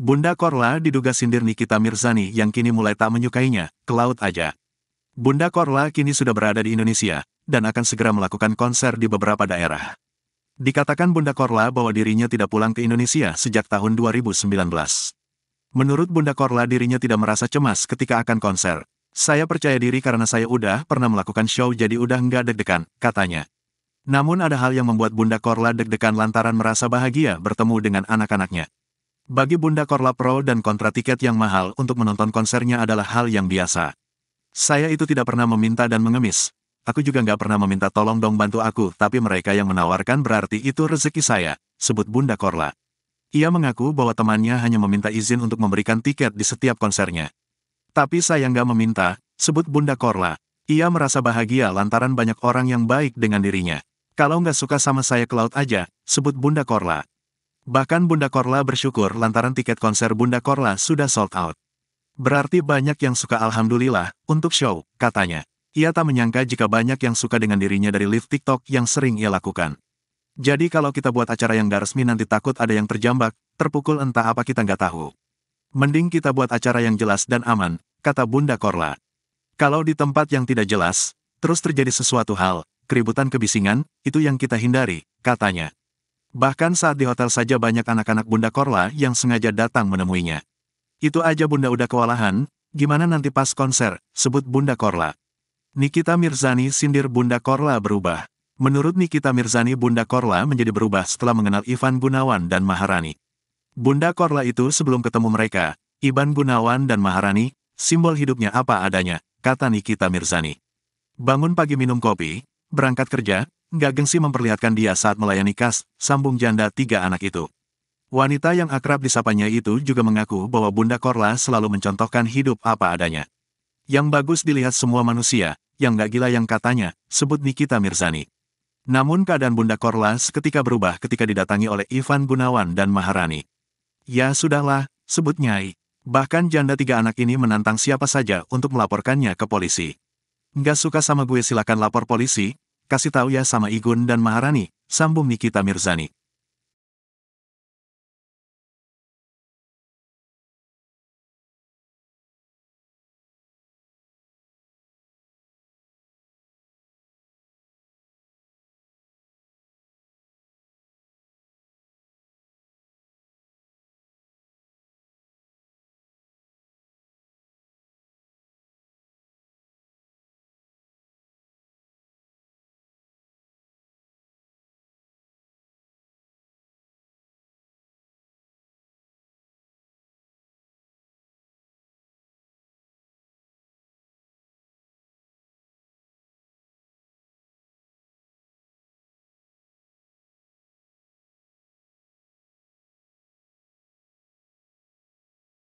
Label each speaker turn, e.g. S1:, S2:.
S1: Bunda Korla diduga sindir Nikita Mirzani yang kini mulai tak menyukainya, ke laut aja. Bunda Korla kini sudah berada di Indonesia, dan akan segera melakukan konser di beberapa daerah. Dikatakan Bunda Korla bahwa dirinya tidak pulang ke Indonesia sejak tahun 2019. Menurut Bunda Korla dirinya tidak merasa cemas ketika akan konser. Saya percaya diri karena saya udah pernah melakukan show jadi udah nggak deg-degan, katanya. Namun ada hal yang membuat Bunda Korla deg-degan lantaran merasa bahagia bertemu dengan anak-anaknya. Bagi Bunda Korla pro dan kontra tiket yang mahal untuk menonton konsernya adalah hal yang biasa. Saya itu tidak pernah meminta dan mengemis. Aku juga nggak pernah meminta tolong dong bantu aku, tapi mereka yang menawarkan berarti itu rezeki saya, sebut Bunda Korla. Ia mengaku bahwa temannya hanya meminta izin untuk memberikan tiket di setiap konsernya. Tapi saya nggak meminta, sebut Bunda Korla. Ia merasa bahagia lantaran banyak orang yang baik dengan dirinya. Kalau nggak suka sama saya ke laut aja, sebut Bunda Korla. Bahkan Bunda Korla bersyukur lantaran tiket konser Bunda Korla sudah sold out. Berarti banyak yang suka Alhamdulillah, untuk show, katanya. Ia tak menyangka jika banyak yang suka dengan dirinya dari live TikTok yang sering ia lakukan. Jadi kalau kita buat acara yang gak resmi nanti takut ada yang terjambak, terpukul entah apa kita nggak tahu. Mending kita buat acara yang jelas dan aman, kata Bunda Korla. Kalau di tempat yang tidak jelas, terus terjadi sesuatu hal, keributan kebisingan, itu yang kita hindari, katanya. Bahkan saat di hotel saja banyak anak-anak Bunda Korla yang sengaja datang menemuinya. Itu aja Bunda udah kewalahan, gimana nanti pas konser, sebut Bunda Korla. Nikita Mirzani sindir Bunda Korla berubah. Menurut Nikita Mirzani Bunda Korla menjadi berubah setelah mengenal Ivan Gunawan dan Maharani. Bunda Korla itu sebelum ketemu mereka, Ivan Gunawan dan Maharani, simbol hidupnya apa adanya, kata Nikita Mirzani. Bangun pagi minum kopi, Berangkat kerja, nggak gengsi memperlihatkan dia saat melayani kas, sambung janda tiga anak itu. Wanita yang akrab disapanya itu juga mengaku bahwa Bunda Korla selalu mencontohkan hidup apa adanya. Yang bagus dilihat semua manusia, yang nggak gila yang katanya, sebut Nikita Mirzani. Namun keadaan Bunda Korla seketika berubah ketika didatangi oleh Ivan Gunawan dan Maharani. Ya sudahlah, sebut Nyai. Bahkan janda tiga anak ini menantang siapa saja untuk melaporkannya ke polisi. Nggak suka sama gue silakan lapor polisi, kasih tahu ya sama Igun dan Maharani, sambung Nikita Mirzani.